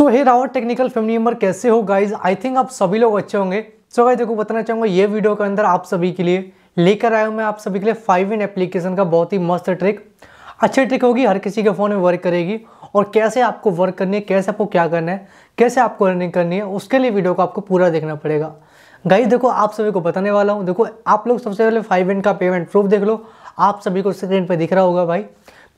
सो hey Rawat technical family member कैसे हो guys I think आप सभी लोग अच्छे होंगे सो so, गाइज देखो बताना चाहूँगा ये वीडियो के अंदर आप सभी के लिए लेकर आया हूँ मैं आप सभी के लिए फाइव इन एप्लीकेशन का बहुत ही मस्त ट्रिक अच्छी ट्रिक होगी हर किसी के फ़ोन में वर्क करेगी और कैसे आपको वर्क करनी है कैसे आपको क्या करना है कैसे आपको रनिंग करनी है उसके लिए वीडियो को आपको पूरा देखना पड़ेगा गाइज देखो आप सभी को बताने वाला हूँ देखो आप लोग सबसे पहले फाइव इन का पेमेंट प्रूफ देख लो आप सभी को स्क्रीन पर दिख रहा होगा भाई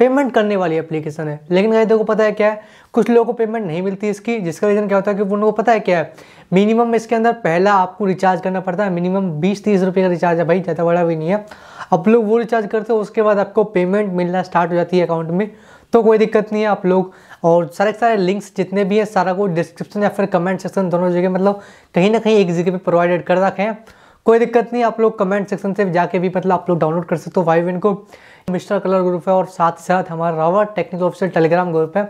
पेमेंट करने वाली एप्लीकेशन है लेकिन कहीं देखो पता है क्या है कुछ लोगों को पेमेंट नहीं मिलती इसकी जिसका रीज़न क्या होता है कि उन लोगों को पता है क्या है मिनिमम इसके अंदर पहला आपको रिचार्ज करना पड़ता है मिनिमम बीस तीस रुपये का रिचार्ज है भाई ज़्यादा बड़ा भी नहीं है आप लोग वो रिचार्ज करते हो उसके बाद आपको पेमेंट मिलना स्टार्ट हो जाती है अकाउंट में तो कोई दिक्कत नहीं है आप लोग और सारे सारे लिंक्स जितने भी हैं सारा को डिस्क्रिप्शन या फिर कमेंट सेक्शन दोनों जगह मतलब कहीं ना कहीं एक जगह पे प्रोवाइडेड कर रखे हैं कोई दिक्कत नहीं आप लोग कमेंट सेक्शन से जाके भी मतलब आप लोग डाउनलोड कर सकते हो वाइव इनको मिस्टर कलर ग्रुप है और साथ ही साथ हमारा Rawat technical officer Telegram group है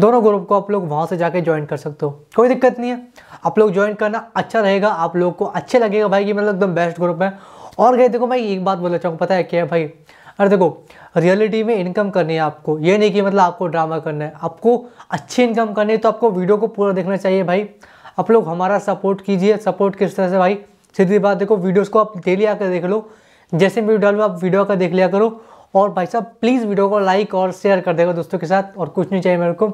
दोनों ग्रुप को आप लोग वहाँ से जाके ज्वाइन कर सकते हो कोई दिक्कत नहीं है आप लोग ज्वाइन करना अच्छा रहेगा आप लोग को अच्छे लगेगा भाई कि मतलब एकदम बेस्ट ग्रुप है और गए देखो भाई एक बात बोलना चाहूँगा पता है क्या है भाई अरे देखो रियलिटी में इनकम करनी है आपको ये नहीं कि मतलब आपको ड्रामा करना है आपको अच्छी इनकम करनी है तो आपको वीडियो को पूरा देखना चाहिए भाई आप लोग हमारा सपोर्ट कीजिए सपोर्ट किस तरह से भाई सीधी बात देखो वीडियोस को आप डेली आकर देख लो जैसे मैं वीडियो आप वीडियो का देख लिया करो और भाई साहब प्लीज़ वीडियो को लाइक और शेयर कर देगा दोस्तों के साथ और कुछ नहीं चाहिए मेरे को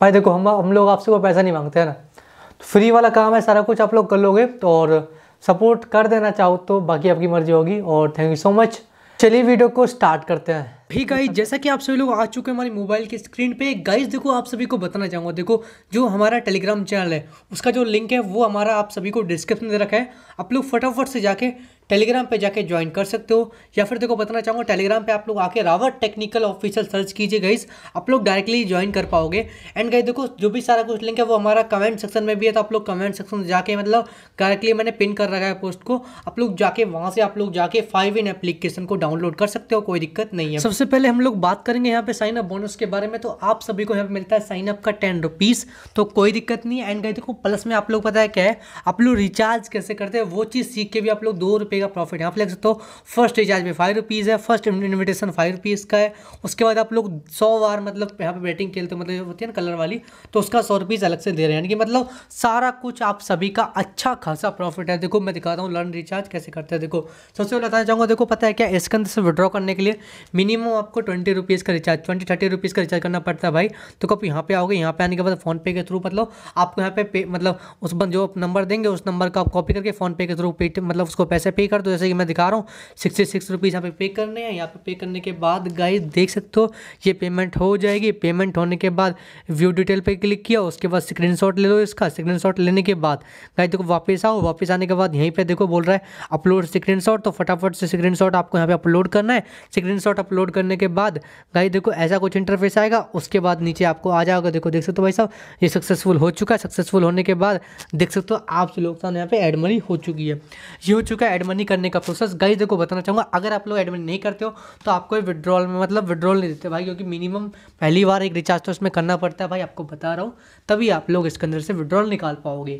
भाई देखो हम हम लोग आपसे कोई पैसा नहीं मांगते हैं ना तो फ्री वाला काम है सारा कुछ आप लोग कर लोगे तो और सपोर्ट कर देना चाहो तो बाकी आपकी मर्जी होगी और थैंक यू सो मच चलिए वीडियो को स्टार्ट करते हैं भी गाइस जैसा कि आप सभी लोग आ चुके हैं हमारे मोबाइल की स्क्रीन पे गाइस देखो आप सभी को बताना चाहूँगा देखो जो हमारा टेलीग्राम चैनल है उसका जो लिंक है वो हमारा आप सभी को डिस्क्रिप्शन दे रखा है आप लोग फटाफट से जाके टेलीग्राम पे जाके ज्वाइन कर सकते हो या फिर देखो बताना चाहूँगा टेलीग्राम पे आप लोग आके रावत टेक्निकल ऑफिशियल सर्च कीजिए गाइस आप लोग डायरेक्टली ज्वाइन कर पाओगे एंड गाइस देखो जो भी सारा कुछ लिंक है वो हमारा कमेंट सेक्शन में भी है तो आप लोग कमेंट सेक्शन में जाके मतलब डायरेक्टली मैंने पिन कर रखा है पोस्ट को आप लोग जाके वहाँ से आप लोग जाके फाइव इन एप्लीकेशन को डाउनलोड कर सकते हो कोई दिक्कत नहीं है सबसे पहले हम लोग बात करेंगे यहाँ पे साइन अप बोनस के बारे में तो आप सभी को यहाँ पे मिलता है साइन अप का टेन रुपीज़ तो कोई दिक्कत नहीं एंड गाइस देखो प्लस में आप लोग पता है क्या है आप लोग रिचार्ज कैसे करते हैं वो चीज़ सीख के भी आप लोग दो रुपये का प्रॉफिट यहाँ पर लिख सकते हो फर्स्ट रिचार्ज में फाइव रुपीज़ है फर्स्ट इन्विटेशन फाइव रुपीज़ का है उसके बाद आप लोग सौ बार मतलब यहाँ पर बैटिंग खेलते मतलब होती है ना कलर वाली तो उसका सौ रुपीज़ अलग से दे रहे हैं यानी कि मतलब सारा कुछ आप सभी का अच्छा खासा प्रॉफिट है देखो मैं दिखाता हूँ लर्न रिचार्ज कैसे करते हैं देखो सबसे पहले बताना चाहूँगा देखो पता है क्या इसके अंदर से विड्रॉ करने के लिए मिनिमम आपको ट्वेंटी रुपीज़ का रिचार्ज ट्वेंटी थर्टी रुपीज़ का रिचार्ज करना पड़ता है भाई तो कब यहाँ पे आओगे यहाँ पे आने के बाद फोनपे के थ्रू मतलब आपको यहाँ पे, मतलब उस जो नंबर देंगे उस नंबर का आप कॉपी करके फोनपे के थ्रू मतलब उसको पैसे पे पे कर दो जैसे कि मैं दिखा रहा हूँ सिक्सटी सिक्स रुपीज़ यहाँ पे पे करने हैं यहाँ पे पे करने के बाद गाइस देख सकते हो ये पेमेंट हो जाएगी पेमेंट होने के बाद व्यू डिटेल पे क्लिक किया उसके बाद स्क्रीन ले लो इसका स्क्रीन लेने के बाद गाय देखो वापस आओ वापस आने के बाद यहीं पर देखो बोल रहा है अपलोड स्क्रीन तो फटाफट से स्क्रीन आपको यहाँ पर अपलोड करना है स्क्रीन अपलोड करने के बाद गाय देखो ऐसा कुछ इंटरफेस आएगा उसके बाद नीचे आपको आ जाओगे देखो देख सकते हो भाई साहब ये सक्सेसफुल हो चुका है सक्सेसफुल होने के बाद देख सकते हो आप लोग यहाँ पे एडमनी हो चुकी है ये हो चुका है एडमनी मनी करने का प्रोसेस गाइस देखो बताना चाहूँगा अगर आप लोग एडमिट नहीं करते हो तो आपको विड्रॉल में मतलब विड्रॉल नहीं देते भाई क्योंकि मिनिमम पहली बार एक रिचार्ज तो उसमें करना पड़ता है भाई आपको बता रहा हूँ तभी आप लोग इसके अंदर से विड्रॉल निकाल पाओगे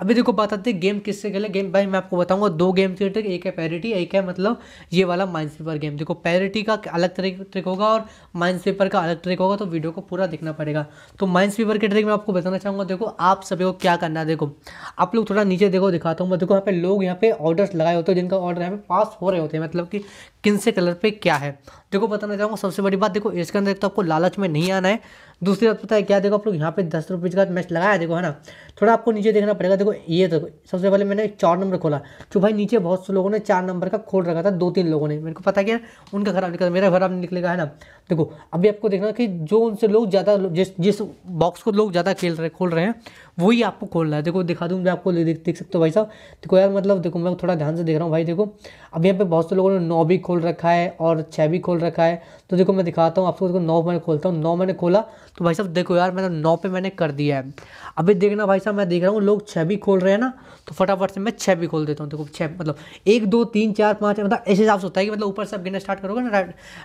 अभी देखो बात आती है गेम किससे खेले गेम भाई मैं आपको बताऊँगा दो गेम थी एक है पैरिटी एक है मतलब ये वाला माइंस पेपर गेम देखो पैरिटी का अलग तरीक ट्रिक होगा और माइंस पेपर का अलग ट्रिक होगा तो वीडियो को पूरा देखना पड़ेगा तो माइंस पेपर के ट्रिक मैं आपको बताना चाहूँगा देखो आप सभी को क्या करना है देखो आप लोग थोड़ा नीचे देखो दिखाता हूँ मैं देखो यहाँ पे लोग यहाँ पे ऑर्डर्स लगाए होते जिनका ऑर्डर यहाँ पे पास हो रहे होते हैं मतलब कि किन से कलर पे क्या है देखो बताना चाहूँगा सबसे बड़ी बात देखो इसके अंदर तो आपको लालच में नहीं आना है दूसरी बात पता है क्या देखो आप लोग यहाँ पे दस रुपये का मैच लगाया देखो है ना थोड़ा आपको नीचे देखना पड़ेगा देखो ये देखो तो, सबसे पहले मैंने चार नंबर खोला तो भाई नीचे बहुत से लोगों ने चार नंबर का खोल रखा था दो तीन लोगों ने मेरे को पता क्या उनका खराब निकला मेरा खराब निकलेगा है ना देखो अभी आपको देखना कि जो उनसे लोग ज़्यादा जिस जिस बॉक्स को लोग ज़्यादा खेल रहे खोल रहे हैं वही आपको खोलना है देखो दिखा दूँ मैं आपको देख सकते हो भाई साहब देखो यार मतलब देखो मैं थोड़ा ध्यान से देख रहा हूँ भाई देखो अभी यहाँ पे बहुत से लोगों ने नौ भी खोल खोल रखा है और छः भी खोल रखा है तो देखो मैं दिखाता हूँ आपको देखो नौ मैंने खोलता हूँ नौ मैंने खोला तो भाई साहब देखो यार मैंने नौ पे मैंने कर दिया है अभी देखना भाई साहब मैं देख रहा हूँ लोग छः भी खोल रहे हैं ना तो फटाफट से मैं छः भी खोल देता हूँ देखो छः मतलब एक दो तीन चार पाँच मतलब इस हिसाब से होता है कि मतलब ऊपर से आप गिनना स्टार्ट करोगे ना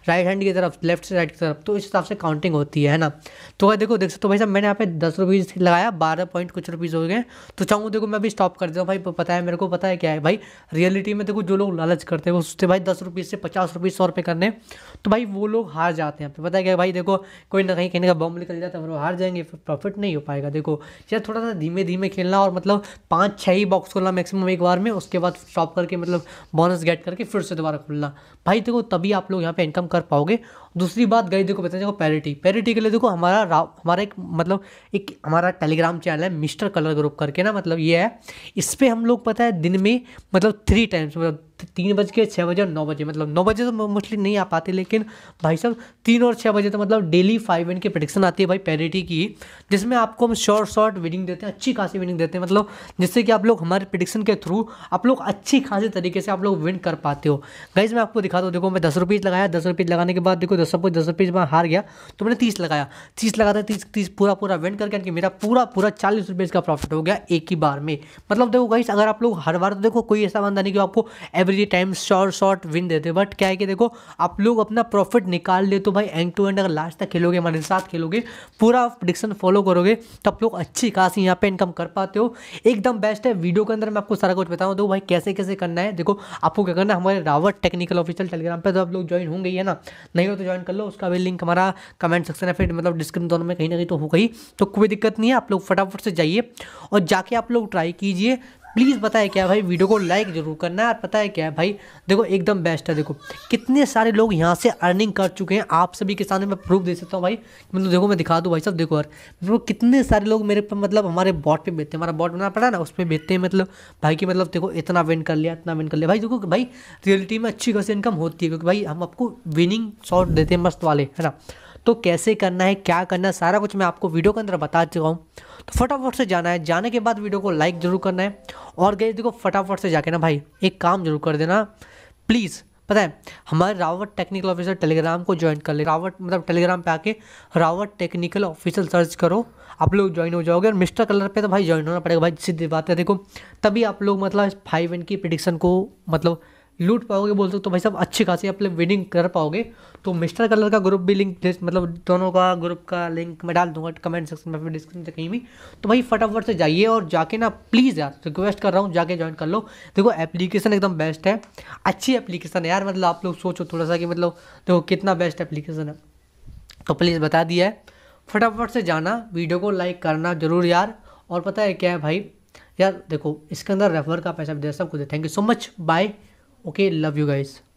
राइट हैंड की तरफ लेफ्ट से राइट की तरफ तो इस हिसाब से काउंटिंग होती है ना तो भाई देखो देख सकते हो भाई साहब मैंने यहाँ पे दस रुपीज़ लगाया बारह पॉइंट कुछ रुपीज़ हो गए तो चाहूँ देखो मैं भी स्टॉप कर देता हूँ भाई पता है मेरे को पता है क्या है भाई रियलिटी में देखो जो लोग लालच करते हैं वो सोचते भाई दस रुपीज़ से पचास रुपये सौ रुपये करने तो भाई वो लोग हार जाते हैं तो पता है क्या भाई देखो कोई ना कहीं कहने का बम निकल जाता है वो हार जाएंगे फिर प्रॉफिट नहीं हो पाएगा देखो यार थोड़ा सा धीमे धीमे खेलना और मतलब पाँच छः ही बॉक्स खोलना मैक्सिमम एक बार में उसके बाद स्टॉप करके मतलब बोनस गेट करके फिर से दोबारा खुलना भाई देखो तभी आप लोग यहाँ पर इनकम कर पाओगे दूसरी बात गई देखो बताए देखो पैरिटी पैरिटी के लिए देखो हमारा हमारा एक मतलब एक हमारा टेलीग्राम चैनल है मिस्टर कलर ग्रुप करके ना मतलब ये है इस पर हम लोग पता है दिन में मतलब थ्री टाइम्स मतलब तीन बज के छः बजे और नौ बजे मतलब नौ बजे तो मोस्टली नहीं आ पाते लेकिन भाई साहब तीन और छः बजे तो मतलब डेली फाइव एंड की प्रडिक्शन आती है भाई पैरिटी की जिसमें आपको हम शॉर्ट शॉर्ट विनिंग देते हैं अच्छी खासी विनिंग देते हैं मतलब जिससे कि आप लोग हमारे प्रडिक्शन के थ्रू आप लोग अच्छी खासी तरीके से आप लोग विन कर पाते हो गाइज मैं आपको दिखा दो देखो मैं दस रुपीज़ लगाया दस रुपीज़ लगाने के बाद देखो अगर सपोज दस रुपये में हार गया तो मैंने तीस लगाया तीस लगाता तीस तीस पूरा पूरा वेंट करके यानी कि मेरा पूरा पूरा चालीस रुपये इसका प्रॉफिट हो गया एक ही बार में मतलब देखो गाइस अगर आप लोग हर बार तो देखो कोई ऐसा बंदा नहीं कि आपको every time short short win देते बट क्या है कि देखो आप लोग अपना प्रॉफिट निकाल ले तो भाई एंड टू एंड अगर लास्ट तक खेलोगे हमारे साथ खेलोगे पूरा डिक्शन फॉलो करोगे तो आप लोग अच्छी खासी यहाँ पे इनकम कर पाते हो एकदम बेस्ट है वीडियो के अंदर मैं आपको सारा कुछ बताऊँ देखो तो भाई कैसे कैसे करना है देखो आपको क्या करना है हमारे रावत टेक्निकल ऑफिशियल टेलीग्राम पर तो आप लोग ज्वाइन होंगे ही है ना नहीं हो तो ज्वाइन कर लो उसका भी लिंक हमारा कमेंट सेक्शन है फिर मतलब डिस्क्रिप्शन दोनों में कहीं ना कहीं तो हो गई तो कोई दिक्कत नहीं है आप लोग फटाफट से जाइए और जाके आप लोग ट्राई कीजिए प्लीज़ पता है क्या भाई वीडियो को लाइक ज़रूर करना है और पता है क्या है भाई देखो एकदम बेस्ट है देखो कितने सारे लोग यहाँ से अर्निंग कर चुके हैं आप सभी के सामने मैं प्रूफ दे सकता हूँ भाई मतलब देखो मैं दिखा दूँ भाई सब देखो यार देखो कितने सारे लोग मेरे पर मतलब हमारे बॉट पे बेचते हैं हमारा बॉट बना पड़ा ना उस पर बेचते हैं मतलब भाई की मतलब देखो इतना विन कर लिया इतना विन कर लिया भाई देखो भाई रियलिटी में अच्छी खासी इनकम होती है क्योंकि भाई हम आपको विनिंग शॉट देते हैं मस्त वाले है ना तो कैसे करना है क्या करना है सारा कुछ मैं आपको वीडियो के अंदर बता चुका हूँ तो फटाफट से जाना है जाने के बाद वीडियो को लाइक ज़रूर करना है और गए देखो फटाफट से जाके ना भाई एक काम जरूर कर देना प्लीज़ पता है हमारे रावत टेक्निकल ऑफिसर टेलीग्राम को ज्वाइन कर ले रावत मतलब टेलीग्राम पे आके रावत टेक्निकल ऑफिसर सर्च करो आप लोग ज्वाइन हो जाओगे और मिस्टर कलर पे तो भाई ज्वाइन होना पड़ेगा भाई सीधी बात है देखो तभी आप लोग मतलब फाइव एन की प्रिडिक्शन को मतलब लूट पाओगे बोल सकते हो तो भाई साहब अच्छी खासी आप लोग विनिंग कर पाओगे तो मिस्टर कलर का ग्रुप भी लिंक मतलब दोनों का ग्रुप का लिंक मैं डाल दूंगा कमेंट सेक्शन में फिर डिस्क्रिप्शन से कहीं भी तो भाई फटाफट से जाइए और जाके ना प्लीज़ यार रिक्वेस्ट कर रहा हूँ जाके ज्वाइन कर लो देखो एप्लीकेशन एकदम बेस्ट है अच्छी एप्लीकेशन है यार मतलब आप लोग सोचो थोड़ा सा कि मतलब देखो कितना बेस्ट एप्लीकेशन है तो प्लीज़ बता दिया है फटाफट से जाना वीडियो को लाइक करना जरूर यार और पता है क्या है भाई यार देखो इसके अंदर रेफर का पैसा भी दे सब कुछ thank you so much bye okay love you guys